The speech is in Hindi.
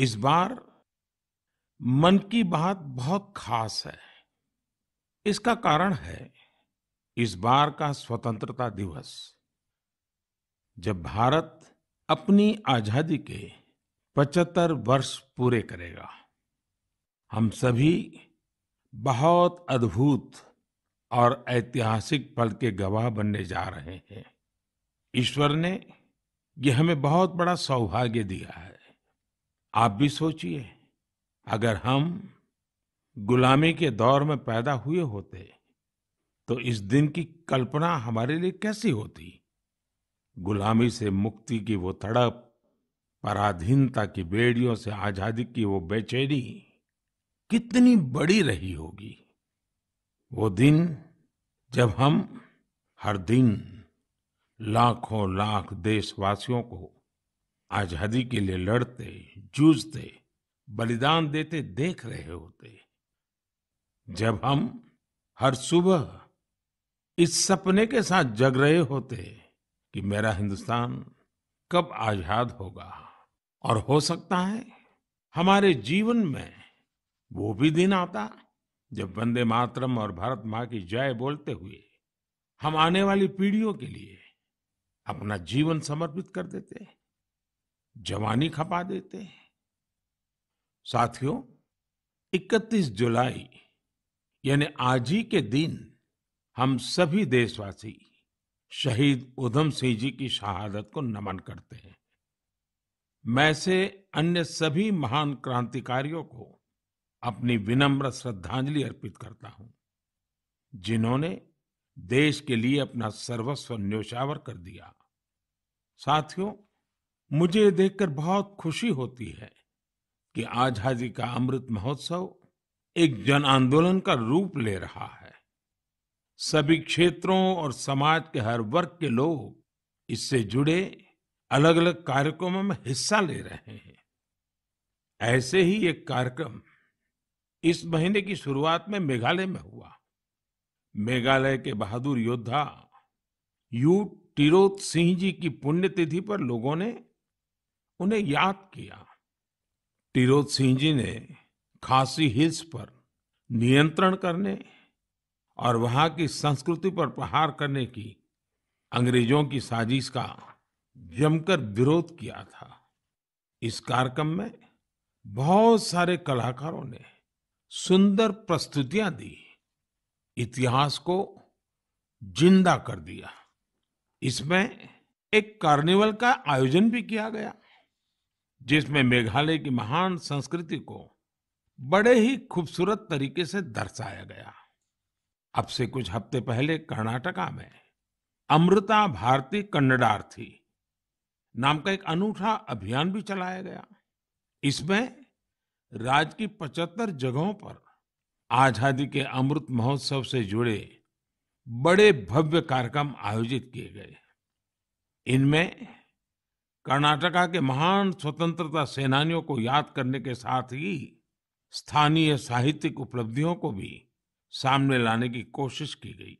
इस बार मन की बात बहुत खास है इसका कारण है इस बार का स्वतंत्रता दिवस जब भारत अपनी आजादी के 75 वर्ष पूरे करेगा हम सभी बहुत अद्भुत और ऐतिहासिक पल के गवाह बनने जा रहे हैं ईश्वर ने यह हमें बहुत बड़ा सौभाग्य दिया है आप भी सोचिए अगर हम गुलामी के दौर में पैदा हुए होते तो इस दिन की कल्पना हमारे लिए कैसी होती गुलामी से मुक्ति की वो तड़प पराधीनता की बेड़ियों से आजादी की वो बेचैनी कितनी बड़ी रही होगी वो दिन जब हम हर दिन लाखों लाख देशवासियों को आजादी के लिए लड़ते जूझते बलिदान देते देख रहे होते जब हम हर सुबह इस सपने के साथ जग रहे होते कि मेरा हिंदुस्तान कब आजाद होगा और हो सकता है हमारे जीवन में वो भी दिन आता जब वंदे मातरम और भारत माँ की जय बोलते हुए हम आने वाली पीढ़ियों के लिए अपना जीवन समर्पित कर देते हैं जवानी खपा देते हैं साथियों 31 जुलाई यानी आज ही के दिन हम सभी देशवासी शहीद उधम सिंह जी की शहादत को नमन करते हैं मैं से अन्य सभी महान क्रांतिकारियों को अपनी विनम्र श्रद्धांजलि अर्पित करता हूं जिन्होंने देश के लिए अपना सर्वस्व न्योछावर कर दिया साथियों मुझे देखकर बहुत खुशी होती है कि आजादी का अमृत महोत्सव एक जन आंदोलन का रूप ले रहा है सभी क्षेत्रों और समाज के हर वर्ग के लोग इससे जुड़े अलग अलग कार्यक्रमों में हिस्सा ले रहे हैं ऐसे ही एक कार्यक्रम इस महीने की शुरुआत में मेघालय में हुआ मेघालय के बहादुर योद्धा यू टिरोत सिंह जी की पुण्यतिथि पर लोगों ने उन्हें याद किया टिरोत सिंह जी ने खासी हिल्स पर नियंत्रण करने और वहां की संस्कृति पर प्रहार करने की अंग्रेजों की साजिश का जमकर विरोध किया था इस कार्यक्रम में बहुत सारे कलाकारों ने सुंदर प्रस्तुतियां दी इतिहास को जिंदा कर दिया इसमें एक कार्निवल का आयोजन भी किया गया जिसमें मेघालय की महान संस्कृति को बड़े ही खूबसूरत तरीके से दर्शाया गया अब से कुछ हफ्ते पहले कर्नाटका में अमृता भारती कन्नडार्थी नाम का एक अनूठा अभियान भी चलाया गया इसमें राज्य की 75 जगहों पर आजादी के अमृत महोत्सव से जुड़े बड़े भव्य कार्यक्रम आयोजित किए गए इनमें कर्नाटका के महान स्वतंत्रता सेनानियों को याद करने के साथ ही स्थानीय साहित्यिक उपलब्धियों को भी सामने लाने की कोशिश की गई